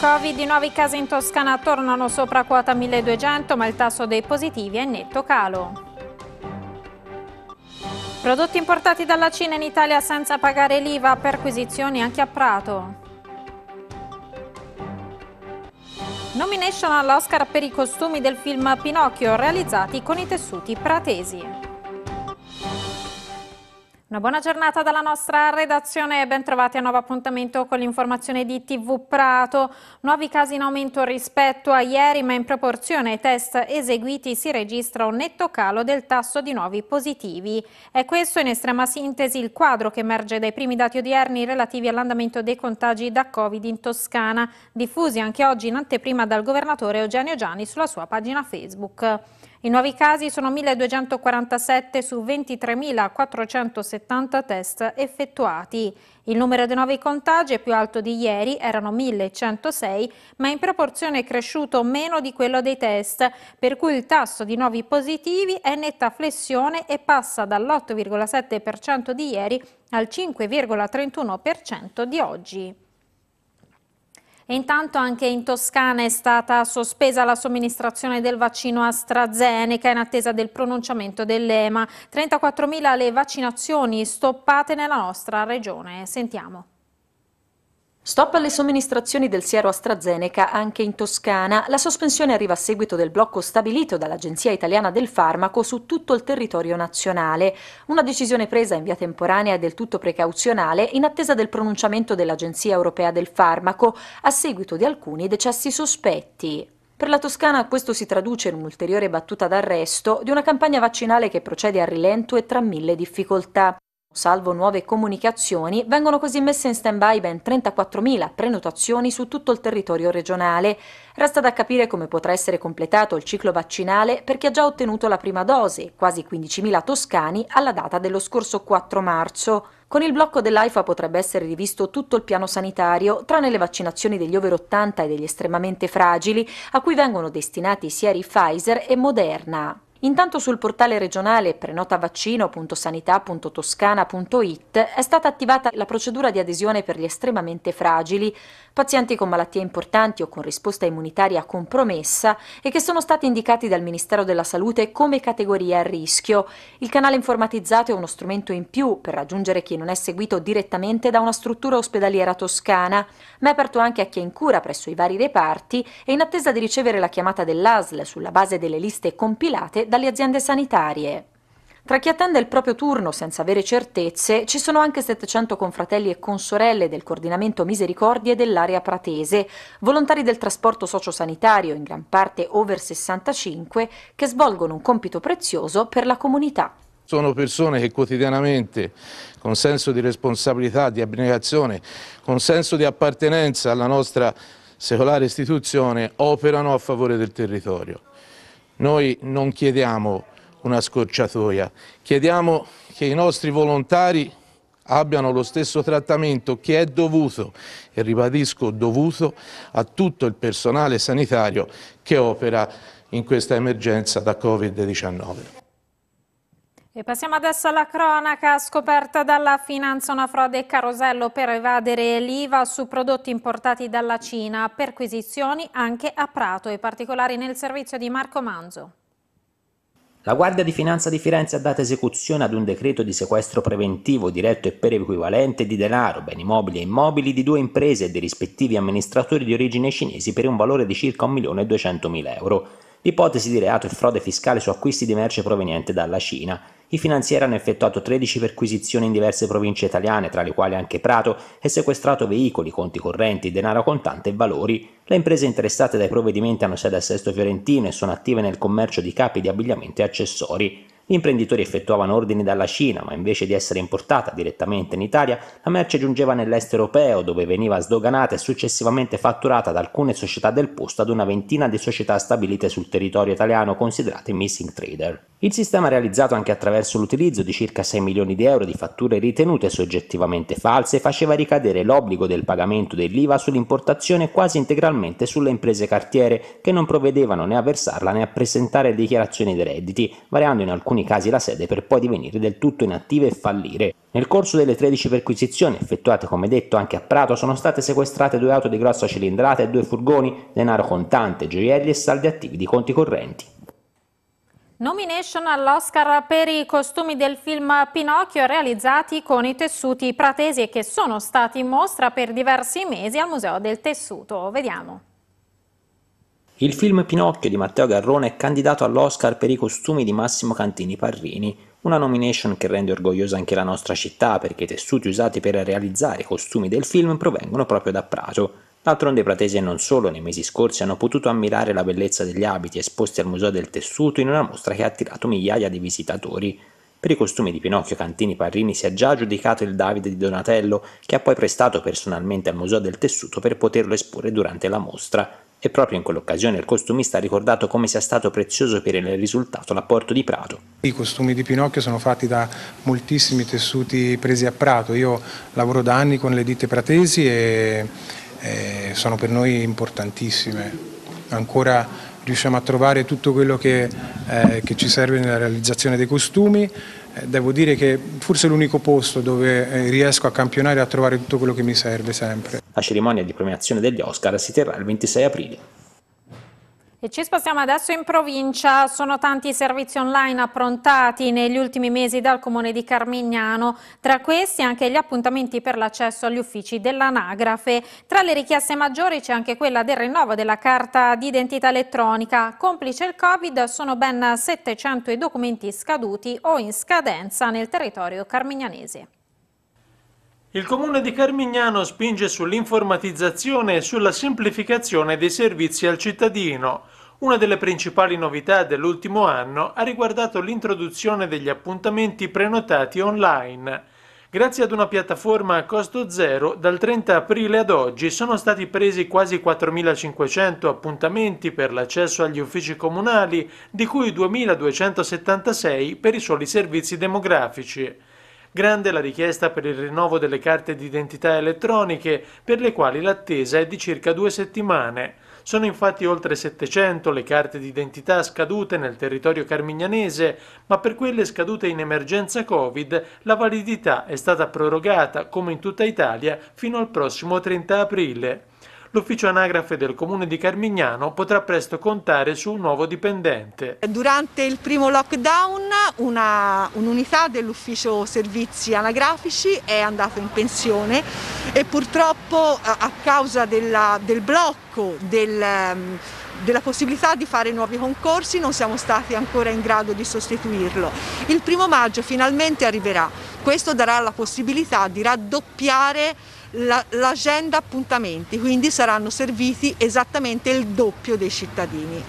Covid, i nuovi casi in Toscana tornano sopra quota 1200 ma il tasso dei positivi è in netto calo. Prodotti importati dalla Cina in Italia senza pagare l'IVA, perquisizioni anche a Prato. Nomination all'Oscar per i costumi del film Pinocchio realizzati con i tessuti pratesi. Una buona giornata dalla nostra redazione e ben trovati a nuovo appuntamento con l'informazione di TV Prato. Nuovi casi in aumento rispetto a ieri, ma in proporzione ai test eseguiti si registra un netto calo del tasso di nuovi positivi. È questo in estrema sintesi il quadro che emerge dai primi dati odierni relativi all'andamento dei contagi da Covid in Toscana, diffusi anche oggi in anteprima dal governatore Eugenio Gianni sulla sua pagina Facebook. I nuovi casi sono 1.247 su 23.470 test effettuati. Il numero dei nuovi contagi è più alto di ieri, erano 1.106, ma in proporzione è cresciuto meno di quello dei test, per cui il tasso di nuovi positivi è netta flessione e passa dall'8,7% di ieri al 5,31% di oggi. E intanto anche in Toscana è stata sospesa la somministrazione del vaccino AstraZeneca in attesa del pronunciamento dell'EMA. 34.000 le vaccinazioni stoppate nella nostra regione. Sentiamo. Stop alle somministrazioni del siero AstraZeneca anche in Toscana. La sospensione arriva a seguito del blocco stabilito dall'Agenzia Italiana del Farmaco su tutto il territorio nazionale. Una decisione presa in via temporanea e del tutto precauzionale in attesa del pronunciamento dell'Agenzia Europea del Farmaco a seguito di alcuni decessi sospetti. Per la Toscana questo si traduce in un'ulteriore battuta d'arresto di una campagna vaccinale che procede a rilento e tra mille difficoltà. Salvo nuove comunicazioni, vengono così messe in stand-by ben 34.000 prenotazioni su tutto il territorio regionale. Resta da capire come potrà essere completato il ciclo vaccinale per chi ha già ottenuto la prima dose, quasi 15.000 toscani, alla data dello scorso 4 marzo. Con il blocco dell'AIFA potrebbe essere rivisto tutto il piano sanitario, tranne le vaccinazioni degli over 80 e degli estremamente fragili, a cui vengono destinati sieri Pfizer e Moderna. Intanto sul portale regionale prenotavaccino.sanità.toscana.it è stata attivata la procedura di adesione per gli estremamente fragili, pazienti con malattie importanti o con risposta immunitaria compromessa e che sono stati indicati dal Ministero della Salute come categoria a rischio. Il canale informatizzato è uno strumento in più per raggiungere chi non è seguito direttamente da una struttura ospedaliera toscana, ma è aperto anche a chi è in cura presso i vari reparti e in attesa di ricevere la chiamata dell'ASL sulla base delle liste compilate dalle aziende sanitarie. Tra chi attende il proprio turno senza avere certezze, ci sono anche 700 confratelli e consorelle del coordinamento Misericordie dell'area pratese, volontari del trasporto sociosanitario, in gran parte over 65, che svolgono un compito prezioso per la comunità. Sono persone che quotidianamente, con senso di responsabilità, di abnegazione, con senso di appartenenza alla nostra secolare istituzione, operano a favore del territorio. Noi non chiediamo una scorciatoia, chiediamo che i nostri volontari abbiano lo stesso trattamento che è dovuto, e ribadisco dovuto, a tutto il personale sanitario che opera in questa emergenza da Covid-19. E passiamo adesso alla cronaca scoperta dalla finanza una frode e carosello per evadere l'IVA su prodotti importati dalla Cina, perquisizioni anche a Prato e particolari nel servizio di Marco Manzo. La Guardia di Finanza di Firenze ha dato esecuzione ad un decreto di sequestro preventivo diretto e per equivalente di denaro, beni mobili e immobili di due imprese e dei rispettivi amministratori di origine cinesi per un valore di circa 1.200.000 euro. L'ipotesi di reato e frode fiscale su acquisti di merce proveniente dalla Cina. I finanzieri hanno effettuato 13 perquisizioni in diverse province italiane, tra le quali anche Prato, e sequestrato veicoli, conti correnti, denaro contante e valori. Le imprese interessate dai provvedimenti hanno sede a Sesto Fiorentino e sono attive nel commercio di capi di abbigliamento e accessori. Gli imprenditori effettuavano ordini dalla Cina, ma invece di essere importata direttamente in Italia, la merce giungeva nell'est europeo, dove veniva sdoganata e successivamente fatturata da alcune società del posto ad una ventina di società stabilite sul territorio italiano considerate missing trader. Il sistema realizzato anche attraverso l'utilizzo di circa 6 milioni di euro di fatture ritenute soggettivamente false faceva ricadere l'obbligo del pagamento dell'IVA sull'importazione quasi integralmente sulle imprese cartiere che non provvedevano né a versarla né a presentare dichiarazioni dei redditi, variando in alcuni casi la sede per poi divenire del tutto inattive e fallire. Nel corso delle 13 perquisizioni effettuate come detto anche a Prato sono state sequestrate due auto di grossa cilindrata e due furgoni, denaro contante, gioielli e saldi attivi di conti correnti. Nomination all'Oscar per i costumi del film Pinocchio realizzati con i tessuti pratesi e che sono stati in mostra per diversi mesi al Museo del Tessuto. Vediamo. Il film Pinocchio di Matteo Garrone è candidato all'Oscar per i costumi di Massimo Cantini Parrini, una nomination che rende orgogliosa anche la nostra città perché i tessuti usati per realizzare i costumi del film provengono proprio da Prato. D'altronde i pratesi non solo nei mesi scorsi hanno potuto ammirare la bellezza degli abiti esposti al Museo del Tessuto in una mostra che ha attirato migliaia di visitatori. Per i costumi di Pinocchio Cantini Parrini si è già giudicato il Davide di Donatello, che ha poi prestato personalmente al Museo del Tessuto per poterlo esporre durante la mostra, e proprio in quell'occasione il costumista ha ricordato come sia stato prezioso per il risultato l'apporto di Prato. I costumi di Pinocchio sono fatti da moltissimi tessuti presi a Prato, io lavoro da anni con le ditte pratesi e eh, sono per noi importantissime. Ancora riusciamo a trovare tutto quello che, eh, che ci serve nella realizzazione dei costumi. Eh, devo dire che forse è l'unico posto dove eh, riesco a campionare e a trovare tutto quello che mi serve sempre. La cerimonia di premiazione degli Oscar si terrà il 26 aprile. E ci spostiamo adesso in provincia, sono tanti i servizi online approntati negli ultimi mesi dal comune di Carmignano, tra questi anche gli appuntamenti per l'accesso agli uffici dell'anagrafe. Tra le richieste maggiori c'è anche quella del rinnovo della carta d'identità elettronica. Complice il Covid sono ben 700 i documenti scaduti o in scadenza nel territorio carmignanese. Il comune di Carmignano spinge sull'informatizzazione e sulla semplificazione dei servizi al cittadino. Una delle principali novità dell'ultimo anno ha riguardato l'introduzione degli appuntamenti prenotati online. Grazie ad una piattaforma a costo zero, dal 30 aprile ad oggi sono stati presi quasi 4.500 appuntamenti per l'accesso agli uffici comunali, di cui 2.276 per i soli servizi demografici. Grande la richiesta per il rinnovo delle carte d'identità elettroniche, per le quali l'attesa è di circa due settimane. Sono infatti oltre 700 le carte d'identità scadute nel territorio carmignanese, ma per quelle scadute in emergenza Covid la validità è stata prorogata, come in tutta Italia, fino al prossimo 30 aprile l'ufficio anagrafe del comune di Carmignano potrà presto contare su un nuovo dipendente. Durante il primo lockdown un'unità un dell'ufficio servizi anagrafici è andata in pensione e purtroppo a causa della, del blocco del ehm, della possibilità di fare nuovi concorsi non siamo stati ancora in grado di sostituirlo. Il primo maggio finalmente arriverà, questo darà la possibilità di raddoppiare l'agenda appuntamenti, quindi saranno serviti esattamente il doppio dei cittadini.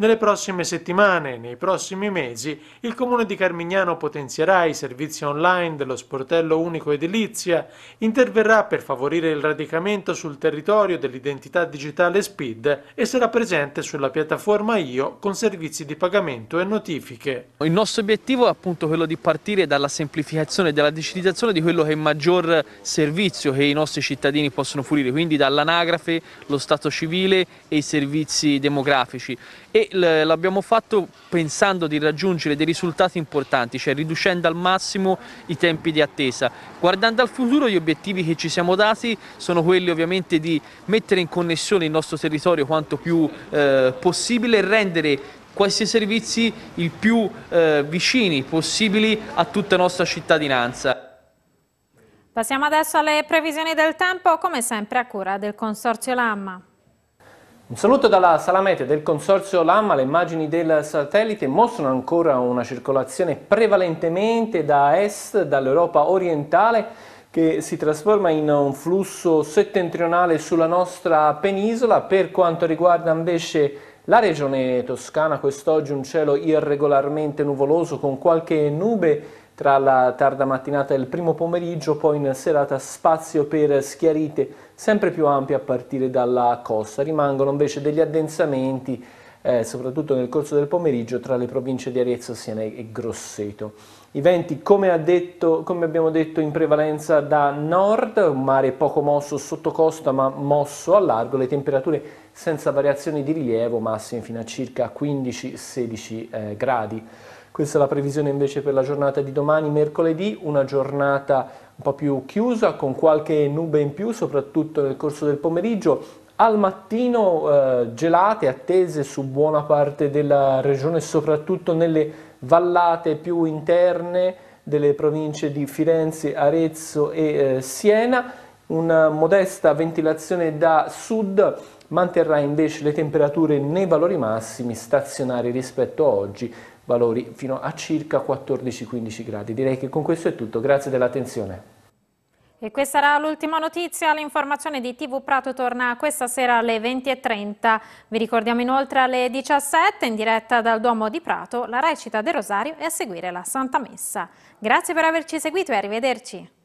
Nelle prossime settimane, nei prossimi mesi, il Comune di Carmignano potenzierà i servizi online dello sportello unico edilizia, interverrà per favorire il radicamento sul territorio dell'identità digitale SPID e sarà presente sulla piattaforma IO con servizi di pagamento e notifiche. Il nostro obiettivo è appunto quello di partire dalla semplificazione e dalla digitalizzazione di quello che è il maggior servizio che i nostri cittadini possono fruire, quindi dall'anagrafe, lo stato civile e i servizi demografici. E l'abbiamo fatto pensando di raggiungere dei risultati importanti, cioè riducendo al massimo i tempi di attesa. Guardando al futuro gli obiettivi che ci siamo dati sono quelli ovviamente di mettere in connessione il nostro territorio quanto più eh, possibile e rendere questi servizi il più eh, vicini possibili a tutta la nostra cittadinanza. Passiamo adesso alle previsioni del tempo, come sempre a cura del Consorzio Lamma. Un saluto dalla Salamete del Consorzio Lamma, le immagini del satellite mostrano ancora una circolazione prevalentemente da est, dall'Europa orientale, che si trasforma in un flusso settentrionale sulla nostra penisola. Per quanto riguarda invece la regione toscana, quest'oggi un cielo irregolarmente nuvoloso con qualche nube tra la tarda mattinata e il primo pomeriggio, poi in serata spazio per schiarite sempre più ampie a partire dalla costa. Rimangono invece degli addensamenti, eh, soprattutto nel corso del pomeriggio, tra le province di Arezzo, Siena e Grosseto. I venti, come, detto, come abbiamo detto, in prevalenza da nord, un mare poco mosso sotto costa ma mosso a largo, le temperature senza variazioni di rilievo, massime fino a circa 15-16 eh, gradi. Questa è la previsione invece per la giornata di domani, mercoledì, una giornata un po' più chiusa con qualche nube in più, soprattutto nel corso del pomeriggio. Al mattino eh, gelate attese su buona parte della regione, soprattutto nelle vallate più interne delle province di Firenze, Arezzo e eh, Siena. Una modesta ventilazione da sud manterrà invece le temperature nei valori massimi stazionari rispetto a oggi, valori fino a circa 14-15 gradi. Direi che con questo è tutto, grazie dell'attenzione. E questa era l'ultima notizia, l'informazione di TV Prato torna questa sera alle 20.30. Vi ricordiamo inoltre alle 17 in diretta dal Duomo di Prato la recita del Rosario e a seguire la Santa Messa. Grazie per averci seguito e arrivederci.